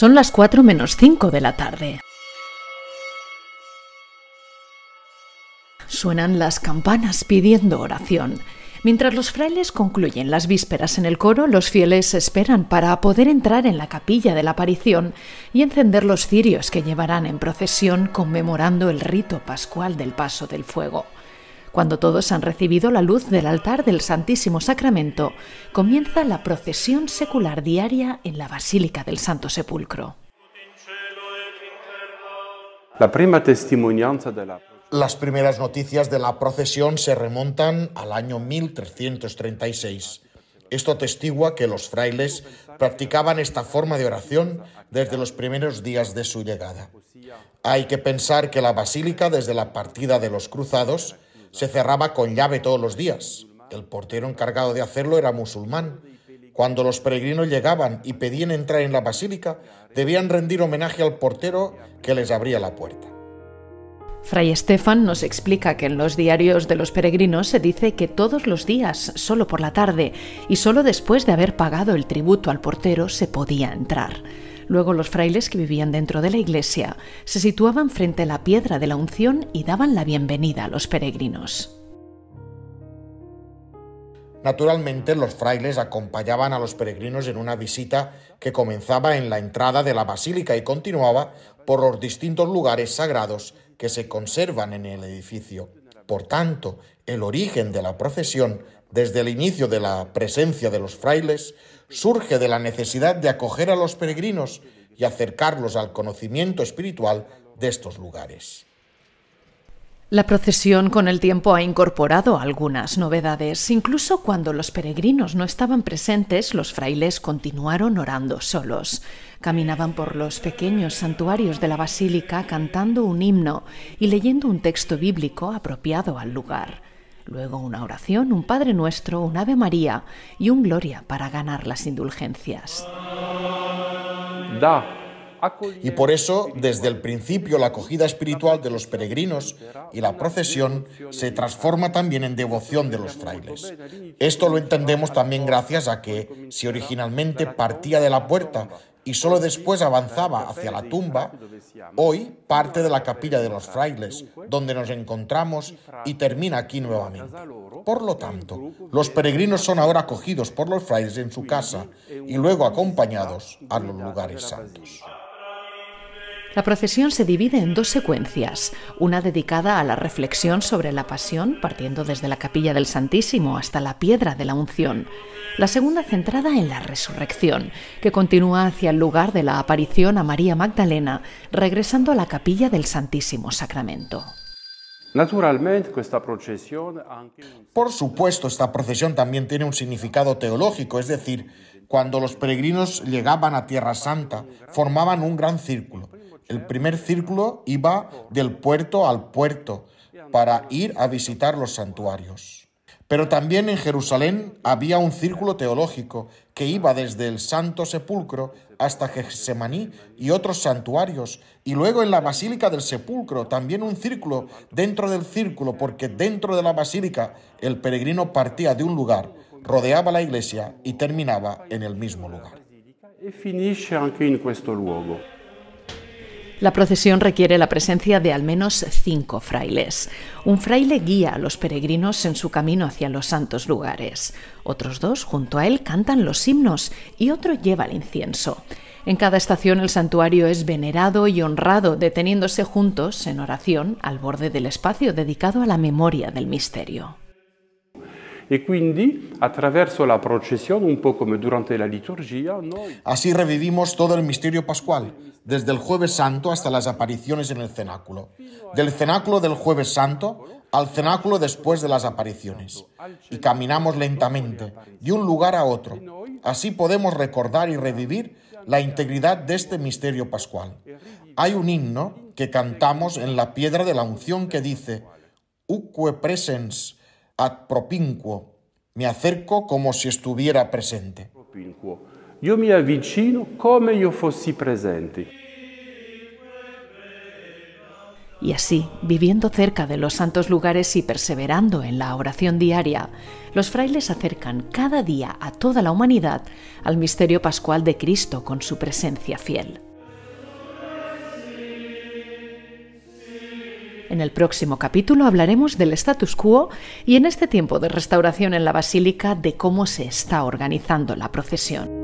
Son las 4 menos 5 de la tarde. Suenan las campanas pidiendo oración. Mientras los frailes concluyen las vísperas en el coro, los fieles esperan para poder entrar en la capilla de la aparición y encender los cirios que llevarán en procesión conmemorando el rito pascual del paso del fuego. Cuando todos han recibido la luz del altar del Santísimo Sacramento, comienza la procesión secular diaria en la Basílica del Santo Sepulcro. las primeras noticias de la procesión se remontan al año 1336. Esto testigua que los frailes practicaban esta forma de oración desde los primeros días de su llegada. Hay que pensar que la basílica, desde la partida de los cruzados, se cerraba con llave todos los días. El portero encargado de hacerlo era musulmán. Cuando los peregrinos llegaban y pedían entrar en la basílica, debían rendir homenaje al portero que les abría la puerta. Fray Estefan nos explica que en los diarios de los peregrinos se dice que todos los días, solo por la tarde y solo después de haber pagado el tributo al portero, se podía entrar. Luego los frailes que vivían dentro de la iglesia se situaban frente a la piedra de la unción y daban la bienvenida a los peregrinos. Naturalmente, los frailes acompañaban a los peregrinos en una visita que comenzaba en la entrada de la basílica y continuaba por los distintos lugares sagrados que se conservan en el edificio. Por tanto, el origen de la procesión desde el inicio de la presencia de los frailes, surge de la necesidad de acoger a los peregrinos y acercarlos al conocimiento espiritual de estos lugares. La procesión con el tiempo ha incorporado algunas novedades. Incluso cuando los peregrinos no estaban presentes, los frailes continuaron orando solos. Caminaban por los pequeños santuarios de la basílica cantando un himno y leyendo un texto bíblico apropiado al lugar luego una oración, un Padre Nuestro, un Ave María y un Gloria para ganar las indulgencias. Da. Y por eso, desde el principio, la acogida espiritual de los peregrinos y la procesión se transforma también en devoción de los frailes. Esto lo entendemos también gracias a que, si originalmente partía de la puerta y solo después avanzaba hacia la tumba, hoy parte de la capilla de los frailes, donde nos encontramos y termina aquí nuevamente. Por lo tanto, los peregrinos son ahora acogidos por los frailes en su casa y luego acompañados a los lugares santos. La procesión se divide en dos secuencias, una dedicada a la reflexión sobre la pasión, partiendo desde la capilla del Santísimo hasta la piedra de la unción, la segunda centrada en la resurrección, que continúa hacia el lugar de la aparición a María Magdalena, regresando a la capilla del Santísimo Sacramento. Por supuesto, esta procesión también tiene un significado teológico, es decir, cuando los peregrinos llegaban a Tierra Santa, formaban un gran círculo. El primer círculo iba del puerto al puerto para ir a visitar los santuarios. Pero también en Jerusalén había un círculo teológico que iba desde el Santo Sepulcro hasta Getsemaní y otros santuarios, y luego en la Basílica del Sepulcro también un círculo dentro del círculo, porque dentro de la Basílica el peregrino partía de un lugar rodeaba la iglesia y terminaba en el mismo lugar. E la procesión requiere la presencia de al menos cinco frailes. Un fraile guía a los peregrinos en su camino hacia los santos lugares. Otros dos junto a él cantan los himnos y otro lleva el incienso. En cada estación el santuario es venerado y honrado, deteniéndose juntos en oración al borde del espacio dedicado a la memoria del misterio. E quindi attraverso la procesión, un poco como durante la liturgia. Así revivimos todo el misterio pascual, desde el Jueves Santo hasta las apariciones en el cenáculo, del cenáculo del Jueves Santo al cenáculo después de las apariciones, y caminamos lentamente de un lugar a otro. Así podemos recordar y revivir la integridad de este misterio pascual. Hay un himno que cantamos en la piedra de la unción que dice, Uque presens ad propinquo. Me acerco como si estuviera presente. Yo me como yo presente. Y así, viviendo cerca de los santos lugares y perseverando en la oración diaria, los frailes acercan cada día a toda la humanidad al misterio pascual de Cristo con su presencia fiel. En el próximo capítulo hablaremos del status quo y en este tiempo de restauración en la basílica de cómo se está organizando la procesión.